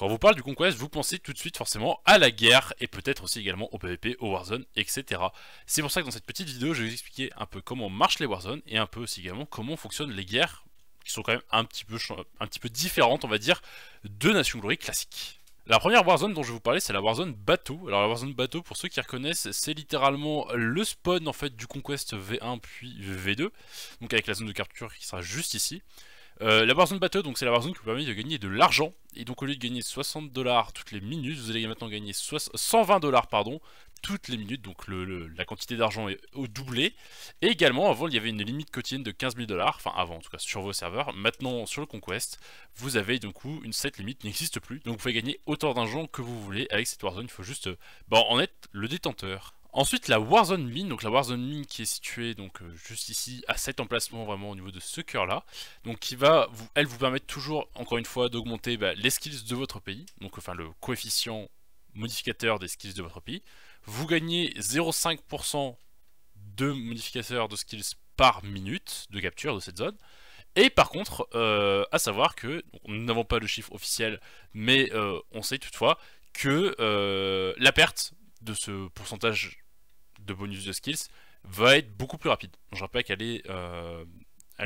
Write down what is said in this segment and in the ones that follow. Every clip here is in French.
Quand vous parle du Conquest, vous pensez tout de suite forcément à la guerre et peut-être aussi également au PvP, au Warzone, etc. C'est pour ça que dans cette petite vidéo, je vais vous expliquer un peu comment marchent les Warzone et un peu aussi également comment fonctionnent les guerres qui sont quand même un petit peu, un petit peu différentes, on va dire, de Nation Glory classique. La première Warzone dont je vais vous parler, c'est la Warzone Bateau. Alors la Warzone Bateau, pour ceux qui reconnaissent, c'est littéralement le spawn en fait du Conquest V1 puis V2, donc avec la zone de capture qui sera juste ici. Euh, la Warzone Battle, donc c'est la Warzone qui vous permet de gagner de l'argent. Et donc au lieu de gagner 60 dollars toutes les minutes, vous allez maintenant gagner 120 dollars pardon toutes les minutes. Donc le, la quantité d'argent est au doublé. Et également, avant il y avait une limite quotidienne de 15 000 dollars. Enfin avant en tout cas sur vos serveurs. Maintenant sur le Conquest, vous avez donc une cette limite n'existe plus. Donc vous pouvez gagner autant d'argent que vous voulez avec cette Warzone. Il faut juste euh, bon, bah, en être le détenteur. Ensuite, la Warzone Mine, donc la Warzone Mine qui est située donc, euh, juste ici, à cet emplacement vraiment au niveau de ce cœur là, donc qui va, vous, elle vous permettre toujours, encore une fois, d'augmenter bah, les skills de votre pays, donc enfin le coefficient modificateur des skills de votre pays. Vous gagnez 0,5% de modificateur de skills par minute de capture de cette zone, et par contre, euh, à savoir que, nous n'avons pas le chiffre officiel, mais euh, on sait toutefois que la perte de ce pourcentage de bonus de skills va être beaucoup plus rapide. Je rappelle qu'elle est, euh,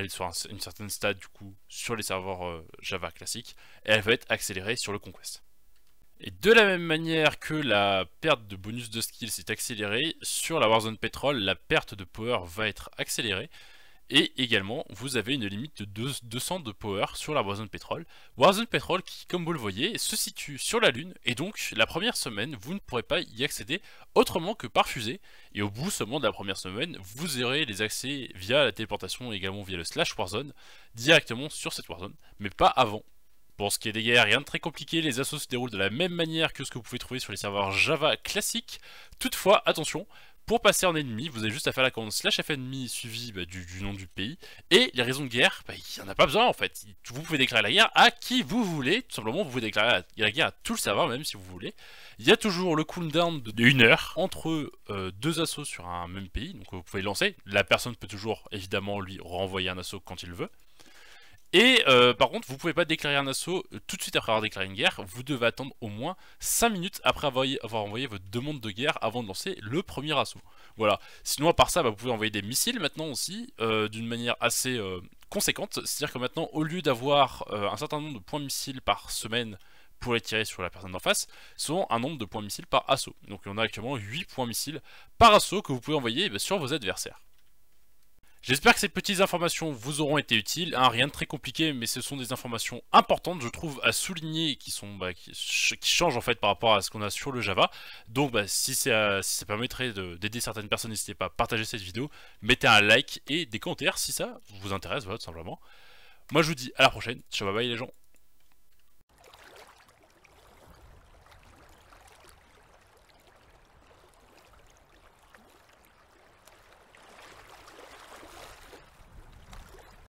sur une certaine stade du coup sur les serveurs euh, Java classiques et elle va être accélérée sur le Conquest. Et de la même manière que la perte de bonus de skills est accélérée, sur la Warzone pétrole la perte de power va être accélérée, et également, vous avez une limite de 200 de power sur la Warzone Pétrole. Warzone Pétrole qui, comme vous le voyez, se situe sur la Lune, et donc la première semaine, vous ne pourrez pas y accéder autrement que par fusée. Et au bout seulement de la première semaine, vous aurez les accès via la téléportation également via le slash Warzone, directement sur cette Warzone, mais pas avant. Pour ce qui est des guerres, rien de très compliqué, les assauts se déroulent de la même manière que ce que vous pouvez trouver sur les serveurs Java classiques. Toutefois, attention, pour passer en ennemi, vous avez juste à faire la commande slash ennemi suivi bah, du, nom du pays. Et les raisons de guerre, bah, il n'y en a pas besoin en fait. Vous pouvez déclarer la guerre à qui vous voulez. Tout simplement, vous pouvez déclarer la, guerre à tout le serveur, même si vous voulez. Il y a toujours le cooldown d'une heure entre euh, deux assauts sur un même pays. Donc vous pouvez lancer. La personne peut toujours évidemment lui renvoyer un assaut quand il veut. Et euh, par contre, vous pouvez pas déclarer un assaut euh, tout de suite après avoir déclaré une guerre. Vous devez attendre au moins 5 minutes après avoir, envoyé votre demande de guerre avant de lancer le premier assaut. Voilà. Sinon, par ça, bah, vous pouvez envoyer des missiles maintenant aussi, euh, d'une manière assez conséquente. C'est-à-dire que maintenant, au lieu d'avoir un certain nombre de points missiles par semaine pour les tirer sur la personne d'en face, sont un nombre de points missiles par assaut. Donc on a actuellement 8 points missiles par assaut que vous pouvez envoyer bah, sur vos adversaires. J'espère que ces petites informations vous auront été utiles, hein, rien de très compliqué, mais ce sont des informations importantes, je trouve, à souligner, qui, sont, bah, qui, changent en fait par rapport à ce qu'on a sur le Java. Donc bah, euh, si, ça, ça permettrait d'aider certaines personnes, n'hésitez pas à partager cette vidéo, mettez un like et des commentaires si ça vous intéresse, tout simplement. Moi je vous dis à la prochaine, ciao bye bye les gens